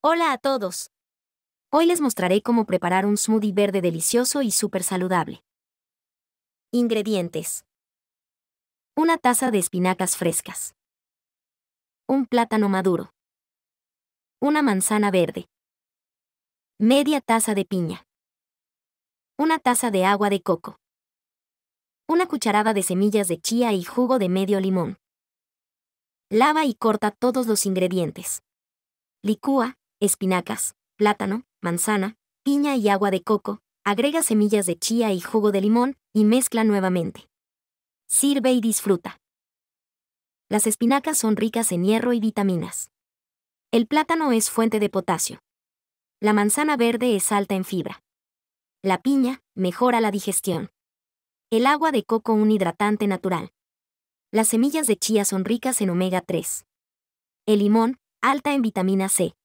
Hola a todos. Hoy les mostraré cómo preparar un smoothie verde delicioso y súper saludable. Ingredientes. Una taza de espinacas frescas. Un plátano maduro. Una manzana verde. Media taza de piña. Una taza de agua de coco. Una cucharada de semillas de chía y jugo de medio limón. Lava y corta todos los ingredientes. Licúa, espinacas, plátano, manzana, piña y agua de coco, agrega semillas de chía y jugo de limón y mezcla nuevamente. Sirve y disfruta. Las espinacas son ricas en hierro y vitaminas. El plátano es fuente de potasio. La manzana verde es alta en fibra. La piña mejora la digestión. El agua de coco un hidratante natural. Las semillas de chía son ricas en omega 3. El limón, alta en vitamina C.